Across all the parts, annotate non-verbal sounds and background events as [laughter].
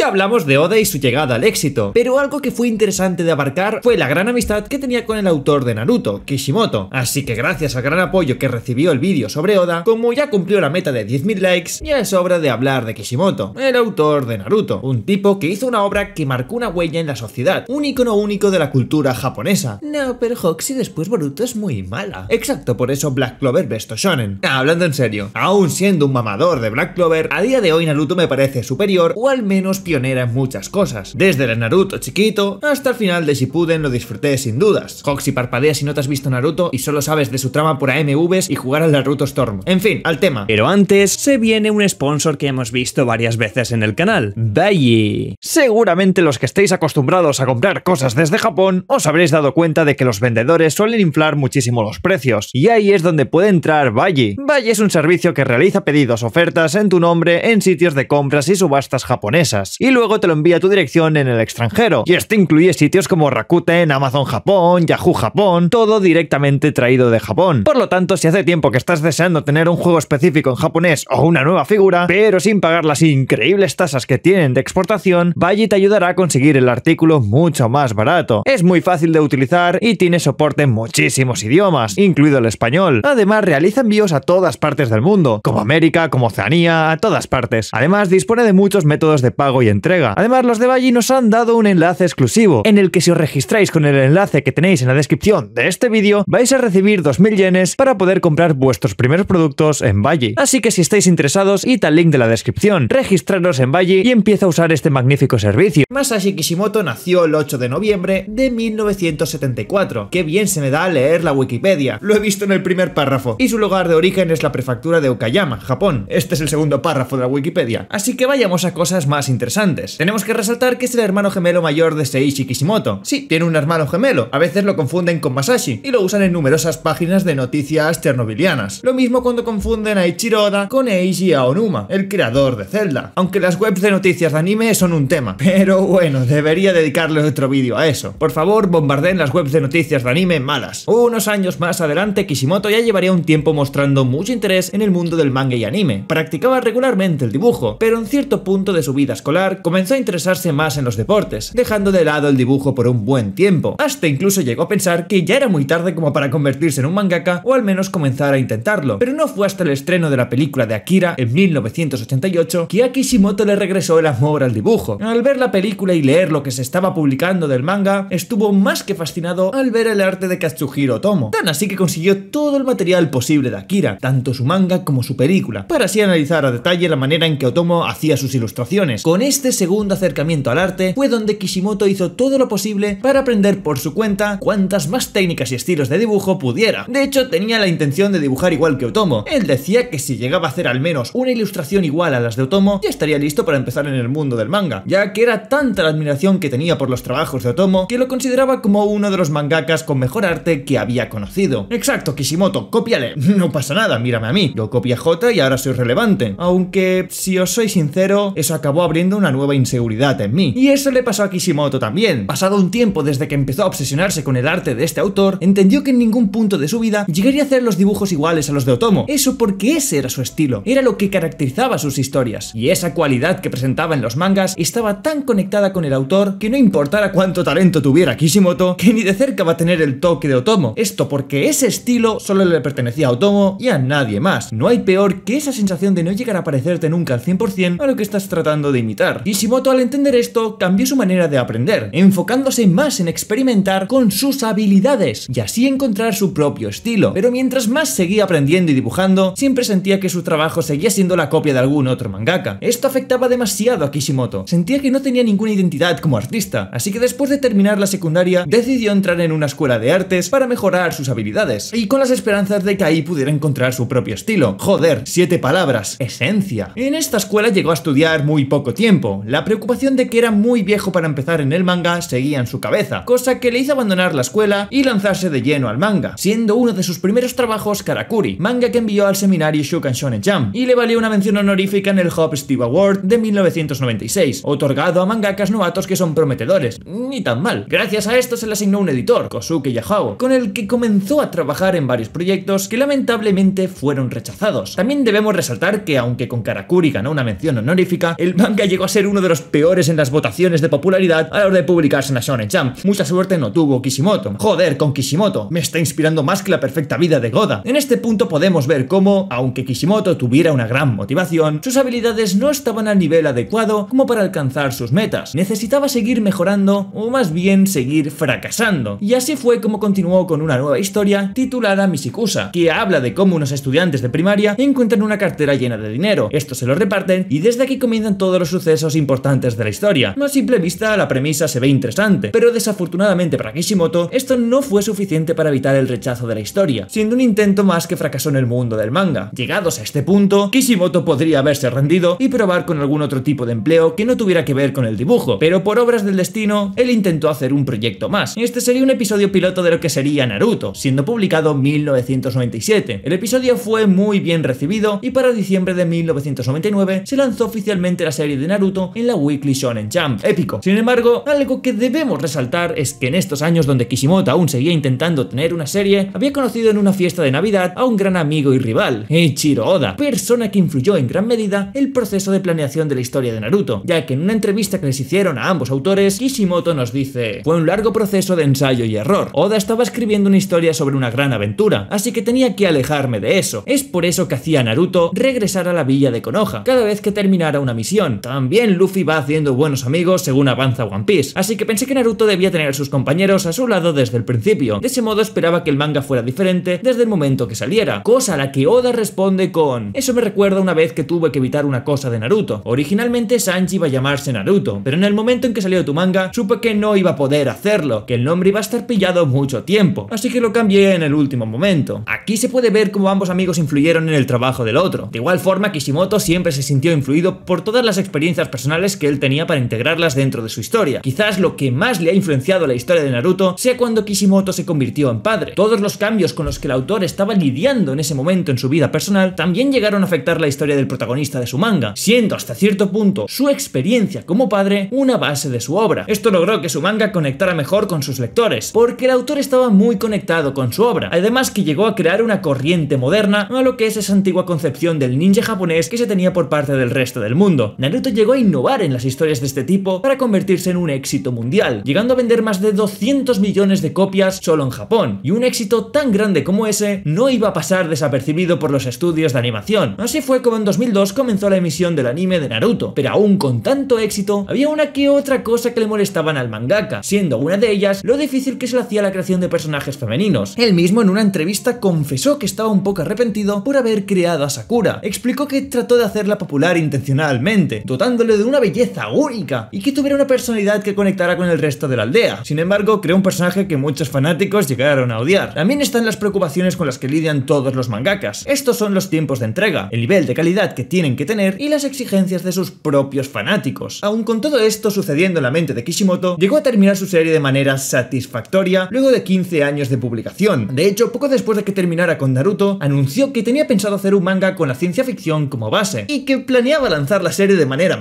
Ya hablamos de Oda y su llegada al éxito, pero algo que fue interesante de abarcar fue la gran amistad que tenía con el autor de Naruto, Kishimoto, así que gracias al gran apoyo que recibió el vídeo sobre Oda, como ya cumplió la meta de 10.000 likes, ya es obra de hablar de Kishimoto, el autor de Naruto, un tipo que hizo una obra que marcó una huella en la sociedad, un icono único de la cultura japonesa. No, pero Hoxie después Boruto es muy mala. Exacto, por eso Black Clover besto shonen. Ah, hablando en serio, aún siendo un mamador de Black Clover, a día de hoy Naruto me parece superior, o al menos era en muchas cosas. Desde el Naruto chiquito hasta el final de Shippuden lo disfruté sin dudas. Hoxy parpadea si no te has visto Naruto y solo sabes de su trama por AMVs y jugar al Naruto Storm. En fin, al tema. Pero antes se viene un sponsor que hemos visto varias veces en el canal, Bayi. Seguramente los que estéis acostumbrados a comprar cosas desde Japón os habréis dado cuenta de que los vendedores suelen inflar muchísimo los precios. Y ahí es donde puede entrar Bayi. Bayi es un servicio que realiza pedidos, ofertas en tu nombre en sitios de compras y subastas japonesas y luego te lo envía a tu dirección en el extranjero. Y esto incluye sitios como Rakuten, Amazon Japón, Yahoo Japón, todo directamente traído de Japón. Por lo tanto, si hace tiempo que estás deseando tener un juego específico en japonés o una nueva figura, pero sin pagar las increíbles tasas que tienen de exportación, Valle te ayudará a conseguir el artículo mucho más barato. Es muy fácil de utilizar y tiene soporte en muchísimos idiomas, incluido el español. Además, realiza envíos a todas partes del mundo, como América, como Oceanía, a todas partes. Además, dispone de muchos métodos de pago y entrega. Además, los de Valle nos han dado un enlace exclusivo, en el que si os registráis con el enlace que tenéis en la descripción de este vídeo, vais a recibir 2.000 yenes para poder comprar vuestros primeros productos en Valle. Así que si estáis interesados, id al link de la descripción, registraros en Valle y empieza a usar este magnífico servicio. Masashi Kishimoto nació el 8 de noviembre de 1974. Qué bien se me da a leer la Wikipedia. Lo he visto en el primer párrafo. Y su lugar de origen es la prefectura de Okayama, Japón. Este es el segundo párrafo de la Wikipedia. Así que vayamos a cosas más interesantes. Tenemos que resaltar que es el hermano gemelo mayor de Seiichi Kishimoto. Sí, tiene un hermano gemelo, a veces lo confunden con Masashi, y lo usan en numerosas páginas de noticias Chernobilianas. Lo mismo cuando confunden a Ichiroda con Eiji Aonuma, el creador de Zelda. Aunque las webs de noticias de anime son un tema, [laughs] pero bueno, debería dedicarle otro vídeo a eso. Por favor, bombarden las webs de noticias de anime malas. Unos años más adelante, Kishimoto ya llevaría un tiempo mostrando mucho interés en el mundo del manga y anime. Practicaba regularmente el dibujo, pero en cierto punto de su vida escolar comenzó a interesarse más en los deportes, dejando de lado el dibujo por un buen tiempo, hasta incluso llegó a pensar que ya era muy tarde como para convertirse en un mangaka o al menos comenzar a intentarlo, pero no fue hasta el estreno de la película de Akira en 1988 que Akishimoto le regresó el amor al dibujo. Al ver la película y leer lo que se estaba publicando del manga, estuvo más que fascinado al ver el arte de Katsuhiro Tomo, tan así que consiguió todo el material posible de Akira, tanto su manga como su película, para así analizar a detalle la manera en que Otomo hacía sus ilustraciones. Con este este segundo acercamiento al arte fue donde Kishimoto hizo todo lo posible para aprender por su cuenta cuantas más técnicas y estilos de dibujo pudiera. De hecho, tenía la intención de dibujar igual que Otomo. Él decía que si llegaba a hacer al menos una ilustración igual a las de Otomo, ya estaría listo para empezar en el mundo del manga, ya que era tanta la admiración que tenía por los trabajos de Otomo que lo consideraba como uno de los mangakas con mejor arte que había conocido. Exacto, Kishimoto, cópiale. [laughs] No pasa nada, mírame a mí. Yo copié a J y ahora soy relevante. Aunque, si os soy sincero, eso acabó abriendo una nueva inseguridad en mí. Y eso le pasó a Kishimoto también. Pasado un tiempo desde que empezó a obsesionarse con el arte de este autor, entendió que en ningún punto de su vida llegaría a hacer los dibujos iguales a los de Otomo. Eso porque ese era su estilo, era lo que caracterizaba sus historias. Y esa cualidad que presentaba en los mangas estaba tan conectada con el autor que no importara cuánto talento tuviera Kishimoto, que ni de cerca va a tener el toque de Otomo. Esto porque ese estilo solo le pertenecía a Otomo y a nadie más. No hay peor que esa sensación de no llegar a parecerte nunca al 100% a lo que estás tratando de imitar. Y Kishimoto al entender esto cambió su manera de aprender, enfocándose más en experimentar con sus habilidades y así encontrar su propio estilo. Pero mientras más seguía aprendiendo y dibujando, siempre sentía que su trabajo seguía siendo la copia de algún otro mangaka. Esto afectaba demasiado a Kishimoto, sentía que no tenía ninguna identidad como artista, así que después de terminar la secundaria decidió entrar en una escuela de artes para mejorar sus habilidades, y con las esperanzas de que ahí pudiera encontrar su propio estilo. Joder, siete palabras, esencia. En esta escuela llegó a estudiar muy poco tiempo, la preocupación de que era muy viejo para empezar en el manga seguía en su cabeza, cosa que le hizo abandonar la escuela y lanzarse de lleno al manga, siendo uno de sus primeros trabajos Karakuri, manga que envió al seminario Shukan Shonen Jump, y le valió una mención honorífica en el Hop Steve Award de 1996, otorgado a mangakas novatos que son prometedores, ni tan mal. Gracias a esto se le asignó un editor, Kosuke Yahao, con el que comenzó a trabajar en varios proyectos que lamentablemente fueron rechazados. También debemos resaltar que aunque con Karakuri ganó una mención honorífica, el manga llegó a ser uno de los peores en las votaciones de popularidad a la hora de publicarse en la Shonen Jump. Mucha suerte no tuvo Kishimoto. Joder, con Kishimoto. Me está inspirando más que la perfecta vida de Goda. En este punto podemos ver cómo, aunque Kishimoto tuviera una gran motivación, sus habilidades no estaban al nivel adecuado como para alcanzar sus metas. Necesitaba seguir mejorando o más bien seguir fracasando. Y así fue como continuó con una nueva historia titulada Misikusa, que habla de cómo unos estudiantes de primaria encuentran una cartera llena de dinero. Esto se lo reparten y desde aquí comienzan todos los sucesos importantes de la historia. A simple vista, la premisa se ve interesante, pero desafortunadamente para Kishimoto, esto no fue suficiente para evitar el rechazo de la historia, siendo un intento más que fracasó en el mundo del manga. Llegados a este punto, Kishimoto podría haberse rendido y probar con algún otro tipo de empleo que no tuviera que ver con el dibujo, pero por obras del destino, él intentó hacer un proyecto más. Este sería un episodio piloto de lo que sería Naruto, siendo publicado en 1997. El episodio fue muy bien recibido y para diciembre de 1999 se lanzó oficialmente la serie de Naruto en la Weekly Shonen Jump. Épico. Sin embargo, algo que debemos resaltar es que en estos años donde Kishimoto aún seguía intentando tener una serie, había conocido en una fiesta de Navidad a un gran amigo y rival, Ichiro Oda, persona que influyó en gran medida el proceso de planeación de la historia de Naruto, ya que en una entrevista que les hicieron a ambos autores, Kishimoto nos dice, fue un largo proceso de ensayo y error. Oda estaba escribiendo una historia sobre una gran aventura, así que tenía que alejarme de eso. Es por eso que hacía Naruto regresar a la villa de Konoha cada vez que terminara una misión. También Luffy va haciendo buenos amigos según avanza One Piece, así que pensé que Naruto debía tener a sus compañeros a su lado desde el principio. De ese modo esperaba que el manga fuera diferente desde el momento que saliera, cosa a la que Oda responde con... Eso me recuerda una vez que tuve que evitar una cosa de Naruto. Originalmente Sanji iba a llamarse Naruto, pero en el momento en que salió tu manga supe que no iba a poder hacerlo, que el nombre iba a estar pillado mucho tiempo, así que lo cambié en el último momento. Aquí se puede ver cómo ambos amigos influyeron en el trabajo del otro. De igual forma, Kishimoto siempre se sintió influido por todas las experiencias personales que él tenía para integrarlas dentro de su historia. Quizás lo que más le ha influenciado la historia de Naruto sea cuando Kishimoto se convirtió en padre. Todos los cambios con los que el autor estaba lidiando en ese momento en su vida personal también llegaron a afectar la historia del protagonista de su manga, siendo hasta cierto punto su experiencia como padre una base de su obra. Esto logró que su manga conectara mejor con sus lectores, porque el autor estaba muy conectado con su obra, además que llegó a crear una corriente moderna a lo que es esa antigua concepción del ninja japonés que se tenía por parte del resto del mundo. Naruto llegó a innovar en las historias de este tipo para convertirse en un éxito mundial, llegando a vender más de 200 millones de copias solo en Japón, y un éxito tan grande como ese no iba a pasar desapercibido por los estudios de animación. Así fue como en 2002 comenzó la emisión del anime de Naruto, pero aún con tanto éxito, había una que otra cosa que le molestaban al mangaka, siendo una de ellas lo difícil que se le hacía la creación de personajes femeninos. Él mismo en una entrevista confesó que estaba un poco arrepentido por haber creado a Sakura. Explicó que trató de hacerla popular intencionalmente, dotándole de una belleza única y que tuviera una personalidad que conectara con el resto de la aldea. Sin embargo, creó un personaje que muchos fanáticos llegaron a odiar. También están las preocupaciones con las que lidian todos los mangakas. Estos son los tiempos de entrega, el nivel de calidad que tienen que tener y las exigencias de sus propios fanáticos. Aun con todo esto sucediendo en la mente de Kishimoto, llegó a terminar su serie de manera satisfactoria luego de 15 años de publicación. De hecho, poco después de que terminara con Naruto, anunció que tenía pensado hacer un manga con la ciencia ficción como base y que planeaba lanzar la serie de manera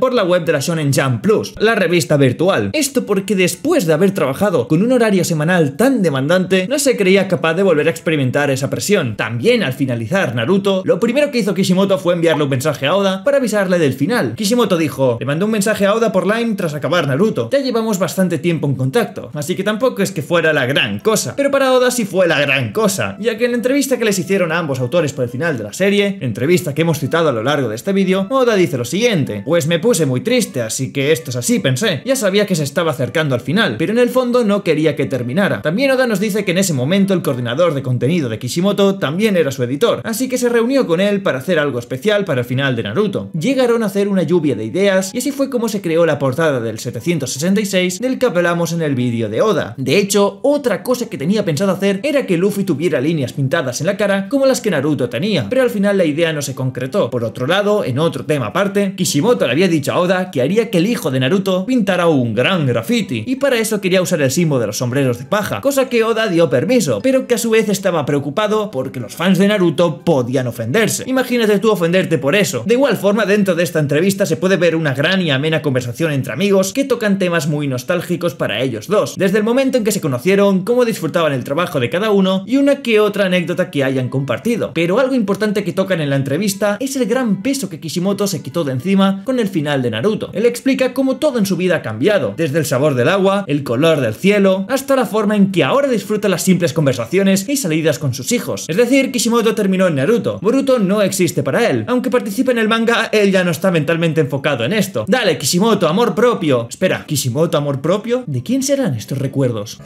por la web de la Shonen Jump Plus, la revista virtual. Esto porque después de haber trabajado con un horario semanal tan demandante, no se creía capaz de volver a experimentar esa presión. También al finalizar Naruto, lo primero que hizo Kishimoto fue enviarle un mensaje a Oda para avisarle del final. Kishimoto dijo, le mandó un mensaje a Oda por Line tras acabar Naruto. Ya llevamos bastante tiempo en contacto, así que tampoco es que fuera la gran cosa. Pero para Oda sí fue la gran cosa, ya que en la entrevista que les hicieron a ambos autores por el final de la serie, entrevista que hemos citado a lo largo de este vídeo, Oda dice lo siguiente, pues me puse muy triste, así que esto es así, pensé. Ya sabía que se estaba acercando al final, pero en el fondo no quería que terminara. También Oda nos dice que en ese momento el coordinador de contenido de Kishimoto también era su editor, así que se reunió con él para hacer algo especial para el final de Naruto. Llegaron a hacer una lluvia de ideas y así fue como se creó la portada del 766 del que hablamos en el vídeo de Oda. De hecho, otra cosa que tenía pensado hacer era que Luffy tuviera líneas pintadas en la cara como las que Naruto tenía, pero al final la idea no se concretó. Por otro lado, en otro tema aparte, Kishimoto le había dicho a Oda que haría que el hijo de Naruto pintara un gran graffiti, y para eso quería usar el símbolo de los sombreros de paja, cosa que Oda dio permiso, pero que a su vez estaba preocupado porque los fans de Naruto podían ofenderse. Imagínate tú ofenderte por eso. De igual forma, dentro de esta entrevista se puede ver una gran y amena conversación entre amigos que tocan temas muy nostálgicos para ellos dos, desde el momento en que se conocieron, cómo disfrutaban el trabajo de cada uno y una que otra anécdota que hayan compartido. Pero algo importante que tocan en la entrevista es el gran peso que Kishimoto se quitó de encima con en el final de Naruto. Él explica cómo todo en su vida ha cambiado, desde el sabor del agua, el color del cielo, hasta la forma en que ahora disfruta las simples conversaciones y salidas con sus hijos. Es decir, Kishimoto terminó en Naruto. Boruto no existe para él. Aunque participe en el manga, él ya no está mentalmente enfocado en esto. Dale, Kishimoto, amor propio. Espera, ¿Kishimoto, amor propio? ¿De quién serán estos recuerdos?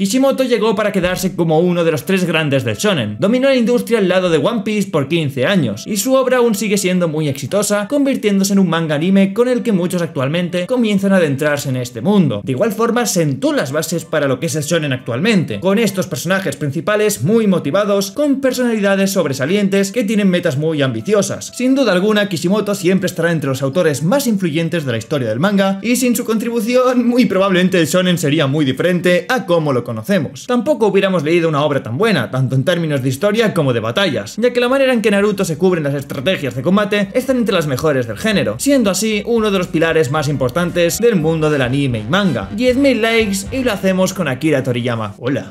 Kishimoto llegó para quedarse como uno de los tres grandes del shonen. Dominó la industria al lado de One Piece por 15 años, y su obra aún sigue siendo muy exitosa, convirtiéndose en un manga anime con el que muchos actualmente comienzan a adentrarse en este mundo. De igual forma, sentó las bases para lo que es el shonen actualmente, con estos personajes principales muy motivados, con personalidades sobresalientes que tienen metas muy ambiciosas. Sin duda alguna, Kishimoto siempre estará entre los autores más influyentes de la historia del manga, y sin su contribución, muy probablemente el shonen sería muy diferente a cómo lo conocemos. Tampoco hubiéramos leído una obra tan buena, tanto en términos de historia como de batallas, ya que la manera en que Naruto se cubren las estrategias de combate están entre las mejores del género, siendo así uno de los pilares más importantes del mundo del anime y manga. 10.000 likes y lo hacemos con Akira Toriyama. Hola.